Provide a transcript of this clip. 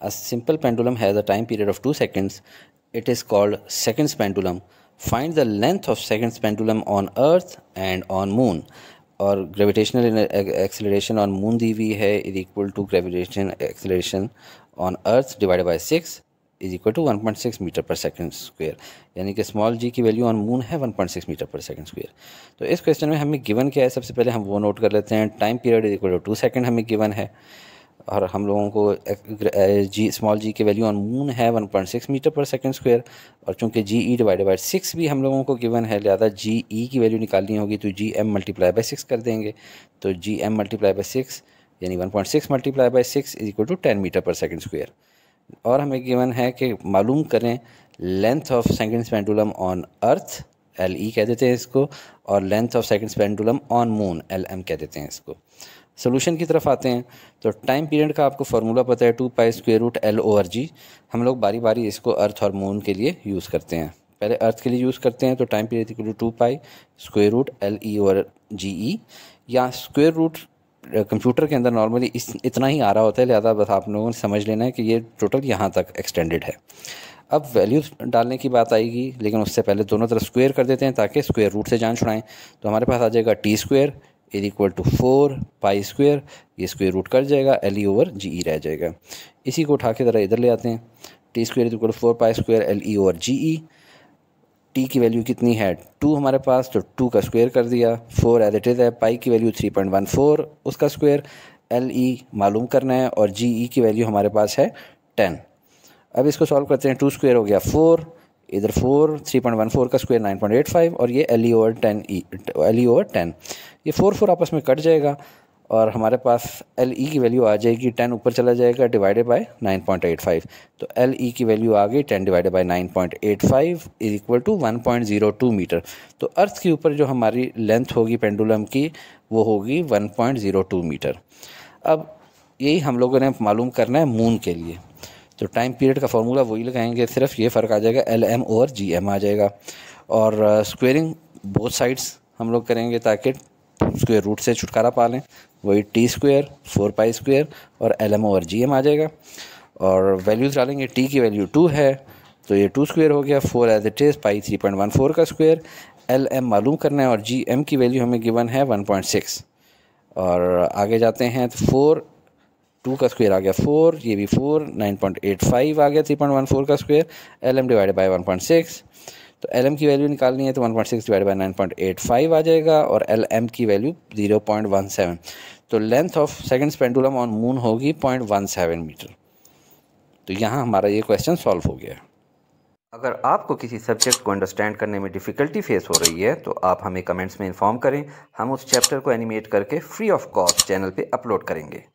A simple pendulum has a time period of 2 seconds. It is called seconds pendulum. Find the length of seconds pendulum on earth and on moon. और gravitational acceleration on moon दी वी है is equal to gravitation acceleration on earth divide by six is equal to one point six meter per second square यानी कि small g की value on moon है one point six meter per second square तो इस question में हमें given क्या है सबसे पहले हम वो नोट कर लेते हैं time period is equal to two second हमें गिवन है और हम लोगों को जी स्मॉल जी की वैल्यू ऑन मून है 1.6 मीटर पर सेकंड स्क्वायर और चूंकि g E divided by six भी हम लोगों को गिवन है लिहाजा जी ई की वैल्यू निकालनी होगी तो g M multiply by six कर देंगे तो g M multiply by six यानी 1.6 point six multiply by six is equal to ten meter per second square और हमें गिवन है कि मालूम करें length of seconds pendulum on earth L E कह देते हैं इसको और length of seconds pendulum on moon L M कह देते हैं इसको सोल्यूशन की तरफ आते हैं तो टाइम पीरियड का आपको फार्मूला पता है two pi square root L over g हम लोग बारी बारी इसको अर्थ और मून के लिए यूज़ करते हैं पहले अर्थ के लिए यूज़ करते हैं तो time period equal to two pi square root L E over g ई या स्क्वेयर रूट कंप्यूटर के अंदर नॉर्मली इस इतना ही आ रहा होता है लिहाजा बस आप लोगों ने समझ लेना है कि ये टोटल यहाँ तक एक्सटेंडेड है अब वैल्यू डालने की बात आएगी लेकिन उससे पहले दोनों तरफ स्क्वेयर कर देते हैं ताकि स्क्वेयर रूट से जान छुड़ाएं तो हमारे पास आ जाएगा T square is equal to four pi square ये स्क्वेयर रूट कर जाएगा एल ई ओवर जी ई रह जाएगा इसी को उठा के ज़रा इधर ले आते हैं T square is equal four pi square L E over g E T की वैल्यू कितनी है टू हमारे पास तो टू का स्क्वेयर कर दिया फोर एज इट इज़ है पाई की value three point one four उसका स्क्वेयर एल ई मालूम करना है और जी ई e की वैल्यू हमारे पास है टेन अब इसको सॉल्व करते हैं टू स्क्वेयर हो गया फोर इधर four three point one four का square nine point eight five और ये L E over ten E L E over ten ये फोर फोर आपस में कट जाएगा और हमारे पास एल ई e की वैल्यू आ जाएगी टेन ऊपर चला जाएगा divided by nine point eight five तो एल ई e की वैल्यू आ गई ten divided by nine point eight five is equal to one point zero two meter तो अर्थ के ऊपर जो हमारी लेंथ होगी पेंडुलम की वो होगी one point zero two meter अब यही हम लोगों ने मालूम करना है मून के लिए तो टाइम पीरियड का फार्मूला वही लगाएंगे सिर्फ ये फ़र्क आ जाएगा एल एम और जी एम आ जाएगा और स्क्वेयरिंग बोथ साइड्स हम लोग करेंगे ताकि स्क्वेयर रूट से छुटकारा पा लें वही T square four pi square और एल एम और जी एम आ जाएगा और वैल्यूज़ डालेंगे टी की वैल्यू टू है तो ये टू स्क्वेयर हो गया four as it is pi three point one four का स्क्वेयर एल एम मालूम करना है और जी एम की वैल्यू हमें गिवन है वन पॉइंट सिक्स और आगे जाते हैं तो फोर टू का स्क्वायर आ गया फोर ये भी four nine point eight five आ गया थ्री पॉइंट वन फोर का square L M divide by one point six तो एल एम की वैल्यू निकालनी है तो one point six divide by nine point eight five आ जाएगा और एल एम की value zero point one seven तो length of seconds pendulum on moon होगी पॉइंट वन सेवन मीटर तो यहाँ हमारा ये क्वेश्चन सॉल्व हो गया अगर आपको किसी सब्जेक्ट को अंडरस्टैंड करने में डिफ़िकल्टी फेस हो रही है तो आप हमें कमेंट्स में इन्फॉर्म करें हम उस चैप्टर को एनिमेट करके फ्री ऑफ कॉस्ट चैनल पे अपलोड करेंगे